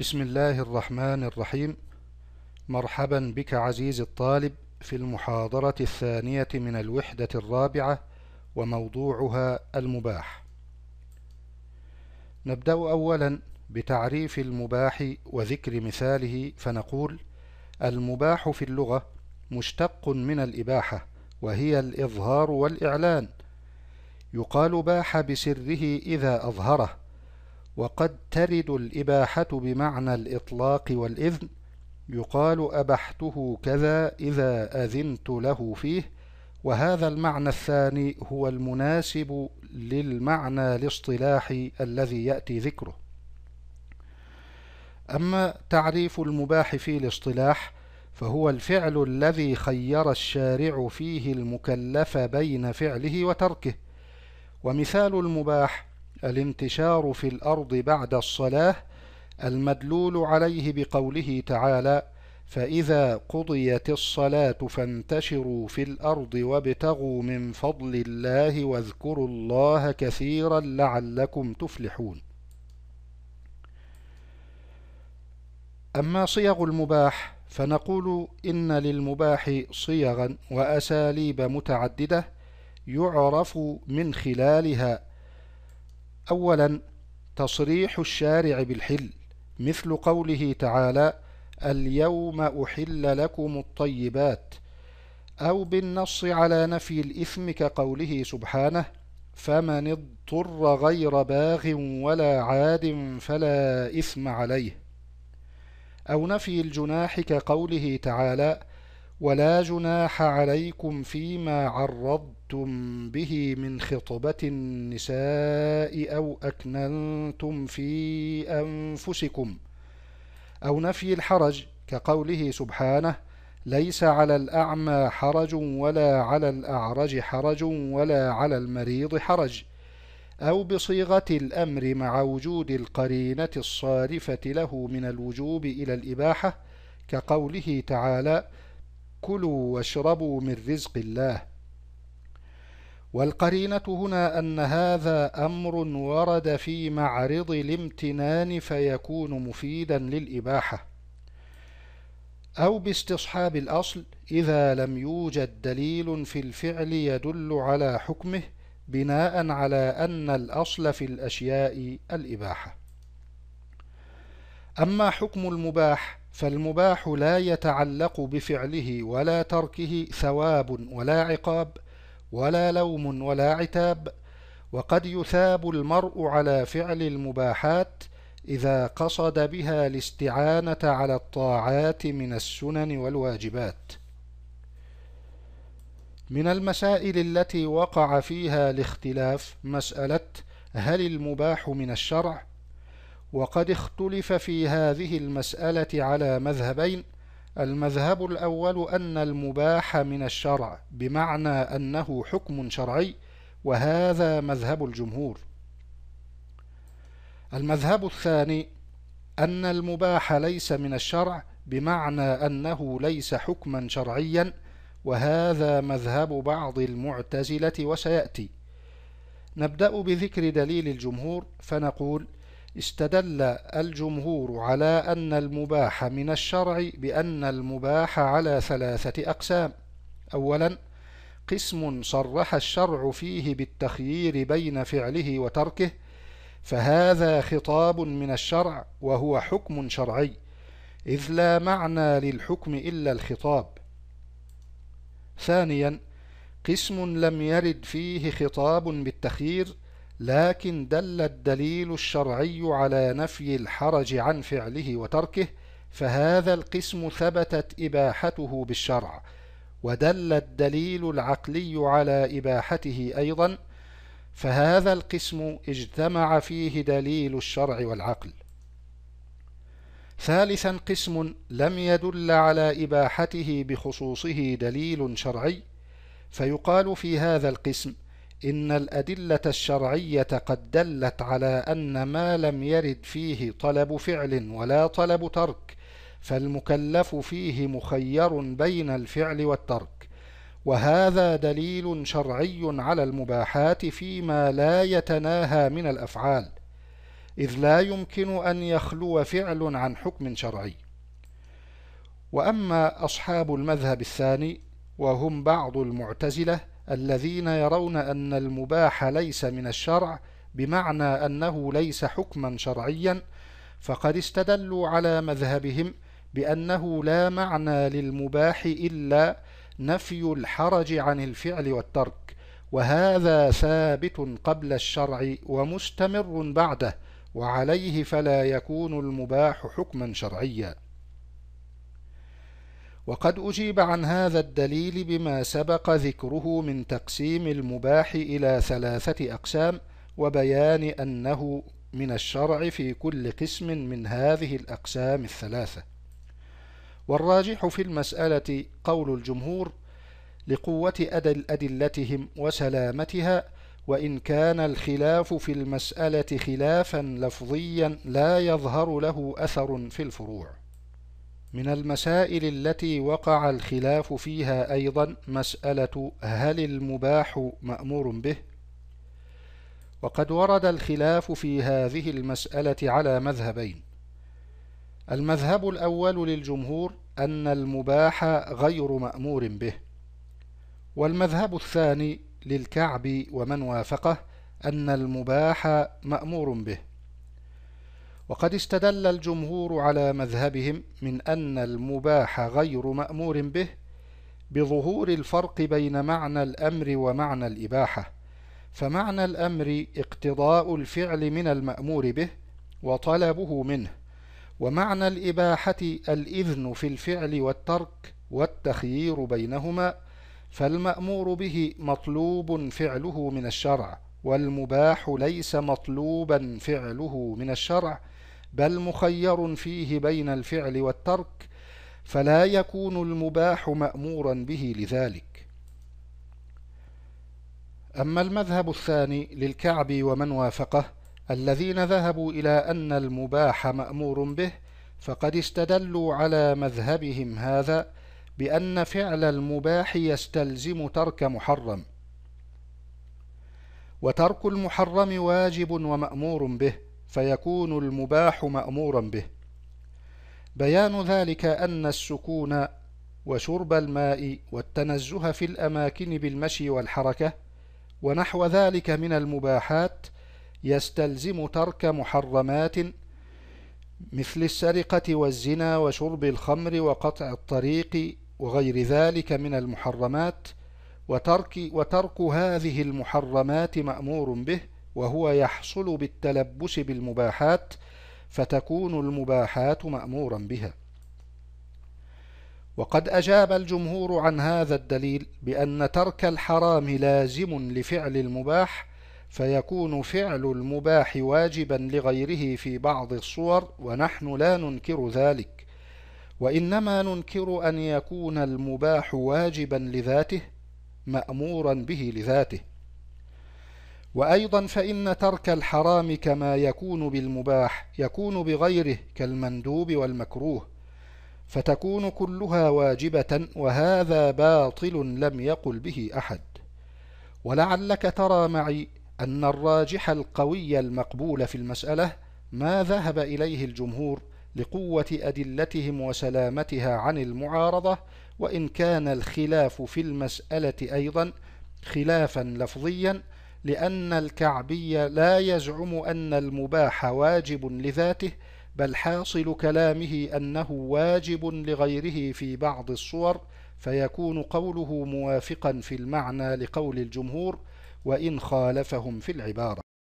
بسم الله الرحمن الرحيم مرحبا بك عزيزي الطالب في المحاضرة الثانية من الوحدة الرابعة وموضوعها المباح نبدأ أولا بتعريف المباح وذكر مثاله فنقول المباح في اللغة مشتق من الإباحة وهي الإظهار والإعلان يقال باح بسره إذا أظهره وقد ترد الإباحة بمعنى الإطلاق والإذن يقال أبحته كذا إذا أذنت له فيه وهذا المعنى الثاني هو المناسب للمعنى الاصطلاحي الذي يأتي ذكره أما تعريف المباح في الاصطلاح فهو الفعل الذي خير الشارع فيه المكلف بين فعله وتركه ومثال المباح الانتشار في الأرض بعد الصلاة المدلول عليه بقوله تعالى فإذا قضيت الصلاة فانتشروا في الأرض وابتغوا من فضل الله واذكروا الله كثيرا لعلكم تفلحون أما صيغ المباح فنقول إن للمباح صيغا وأساليب متعددة يعرف من خلالها أولا تصريح الشارع بالحل مثل قوله تعالى اليوم أحل لكم الطيبات أو بالنص على نفي الإثم كقوله سبحانه فمن اضطر غير باغ ولا عاد فلا إثم عليه أو نفي الجناح كقوله تعالى ولا جناح عليكم فيما عرضتم به من خطبة النساء أو أكننتم في أنفسكم أو نفي الحرج كقوله سبحانه ليس على الأعمى حرج ولا على الأعرج حرج ولا على المريض حرج أو بصيغة الأمر مع وجود القرينة الصارفة له من الوجوب إلى الإباحة كقوله تعالى كلوا واشربوا من رزق الله والقرينة هنا أن هذا أمر ورد في معرض الامتنان فيكون مفيدا للإباحة أو باستصحاب الأصل إذا لم يوجد دليل في الفعل يدل على حكمه بناء على أن الأصل في الأشياء الإباحة أما حكم المباح فالمباح لا يتعلق بفعله ولا تركه ثواب ولا عقاب ولا لوم ولا عتاب وقد يثاب المرء على فعل المباحات إذا قصد بها الاستعانة على الطاعات من السنن والواجبات من المسائل التي وقع فيها الاختلاف مسألة هل المباح من الشرع وقد اختلف في هذه المسألة على مذهبين المذهب الأول أن المباح من الشرع بمعنى أنه حكم شرعي وهذا مذهب الجمهور المذهب الثاني أن المباح ليس من الشرع بمعنى أنه ليس حكما شرعيا وهذا مذهب بعض المعتزلة وسيأتي نبدأ بذكر دليل الجمهور فنقول استدل الجمهور على أن المباح من الشرع بأن المباح على ثلاثة أقسام أولا قسم صرح الشرع فيه بالتخيير بين فعله وتركه فهذا خطاب من الشرع وهو حكم شرعي إذ لا معنى للحكم إلا الخطاب ثانيا قسم لم يرد فيه خطاب بالتخيير لكن دل الدليل الشرعي على نفي الحرج عن فعله وتركه فهذا القسم ثبتت إباحته بالشرع ودل الدليل العقلي على إباحته أيضا فهذا القسم اجتمع فيه دليل الشرع والعقل ثالثا قسم لم يدل على إباحته بخصوصه دليل شرعي فيقال في هذا القسم إن الأدلة الشرعية قد دلت على أن ما لم يرد فيه طلب فعل ولا طلب ترك فالمكلف فيه مخير بين الفعل والترك وهذا دليل شرعي على المباحات فيما لا يتناهى من الأفعال إذ لا يمكن أن يخلو فعل عن حكم شرعي وأما أصحاب المذهب الثاني وهم بعض المعتزلة الذين يرون أن المباح ليس من الشرع بمعنى أنه ليس حكما شرعيا فقد استدلوا على مذهبهم بأنه لا معنى للمباح إلا نفي الحرج عن الفعل والترك وهذا ثابت قبل الشرع ومستمر بعده وعليه فلا يكون المباح حكما شرعيا وقد أجيب عن هذا الدليل بما سبق ذكره من تقسيم المباح إلى ثلاثة أقسام وبيان أنه من الشرع في كل قسم من هذه الأقسام الثلاثة والراجح في المسألة قول الجمهور لقوة أدل أدلتهم وسلامتها وإن كان الخلاف في المسألة خلافا لفظيا لا يظهر له أثر في الفروع من المسائل التي وقع الخلاف فيها أيضا مسألة هل المباح مأمور به؟ وقد ورد الخلاف في هذه المسألة على مذهبين المذهب الأول للجمهور أن المباح غير مأمور به والمذهب الثاني للكعب ومن وافقه أن المباح مأمور به وقد استدل الجمهور على مذهبهم من أن المباح غير مأمور به بظهور الفرق بين معنى الأمر ومعنى الإباحة فمعنى الأمر اقتضاء الفعل من المأمور به وطلبه منه ومعنى الإباحة الإذن في الفعل والترك والتخيير بينهما فالمأمور به مطلوب فعله من الشرع والمباح ليس مطلوبا فعله من الشرع بل مخير فيه بين الفعل والترك فلا يكون المباح مأمورا به لذلك أما المذهب الثاني للكعب ومن وافقه الذين ذهبوا إلى أن المباح مأمور به فقد استدلوا على مذهبهم هذا بأن فعل المباح يستلزم ترك محرم وترك المحرم واجب ومأمور به فيكون المباح مأمورا به بيان ذلك أن السكون وشرب الماء والتنزه في الأماكن بالمشي والحركة ونحو ذلك من المباحات يستلزم ترك محرمات مثل السرقة والزنا وشرب الخمر وقطع الطريق وغير ذلك من المحرمات وترك, وترك هذه المحرمات مأمور به وهو يحصل بالتلبس بالمباحات فتكون المباحات مأمورا بها وقد أجاب الجمهور عن هذا الدليل بأن ترك الحرام لازم لفعل المباح فيكون فعل المباح واجبا لغيره في بعض الصور ونحن لا ننكر ذلك وإنما ننكر أن يكون المباح واجبا لذاته مأمورا به لذاته وأيضا فإن ترك الحرام كما يكون بالمباح يكون بغيره كالمندوب والمكروه فتكون كلها واجبة وهذا باطل لم يقل به أحد ولعلك ترى معي أن الراجح القوي المقبول في المسألة ما ذهب إليه الجمهور لقوة أدلتهم وسلامتها عن المعارضة وإن كان الخلاف في المسألة أيضا خلافا لفظيا لأن الكعبي لا يزعم أن المباح واجب لذاته بل حاصل كلامه أنه واجب لغيره في بعض الصور فيكون قوله موافقا في المعنى لقول الجمهور وإن خالفهم في العبارة